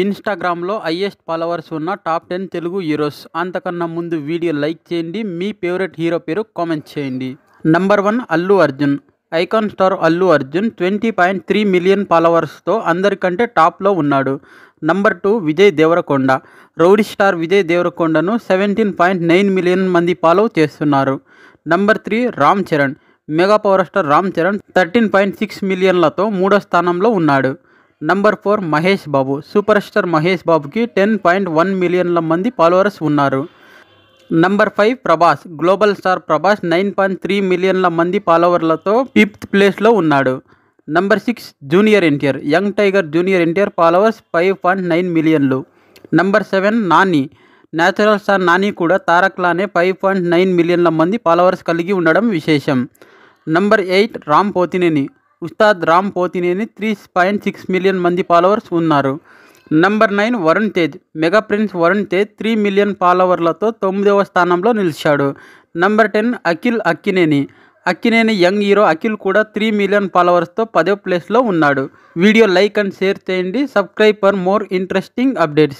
ఇన్స్టాగ్రామ్లో highest followers ఉన్న top ten Telugu heroes అంతకన్నా ముందు వీడియో లైక్ చేయండి మీ ఫేవరెట్ హీరో పేరు కామెంట్ చేయండి number one Allu Arjun icon star Allu Arjun twenty point three million ఫాలోవర్స్తో అందరికంటే టాప్లో ఉన్నాడు number two Vijay Deverakonda rowdy star Vijay దేవరకొండను సెవెంటీన్ పాయింట్ నైన్ మిలియన్ మంది ఫాలో చేస్తున్నారు number three Ram Charan mega power star Ram Charan thirteen point six మిలియన్లతో మూడో స్థానంలో ఉన్నాడు నంబర్ ఫోర్ మహేష్ బాబు సూపర్ స్టార్ మహేష్ బాబుకి టెన్ పాయింట్ వన్ మిలియన్ల మంది ఫాలోవర్స్ ఉన్నారు number five Prabhas global star Prabhas nine point three మిలియన్ల మంది ఫాలోవర్లతో ఫిఫ్త్ ప్లేస్లో ఉన్నాడు number six junior NTR young tiger junior NTR followers five point nine మిలియన్లు number seven Nani natural star Nani కూడా తారక్ లానే ఫైవ్ పాయింట్ నైన్ మిలియన్ల మంది ఫాలోవర్స్ కలిగి ఉండడం విశేషం నంబర్ ఎయిట్ రామ్ పోతినేని ఉస్తాద్ Ram Pothineni three point six million మంది ఫాలోవర్స్ ఉన్నారు number nine Varun Tej mega prince Varun Tej three million ఫాలోవర్లతో తొమ్మిదవ స్థానంలో నిలిచాడు number ten Akhil Akkineni Akkineni young hero Akhil కూడా త్రీ మిలియన్ ఫాలోవర్స్తో పదో ప్లేస్లో ఉన్నాడు వీడియో లైక్ అండ్ షేర్ చేయండి subscribe for more interesting updates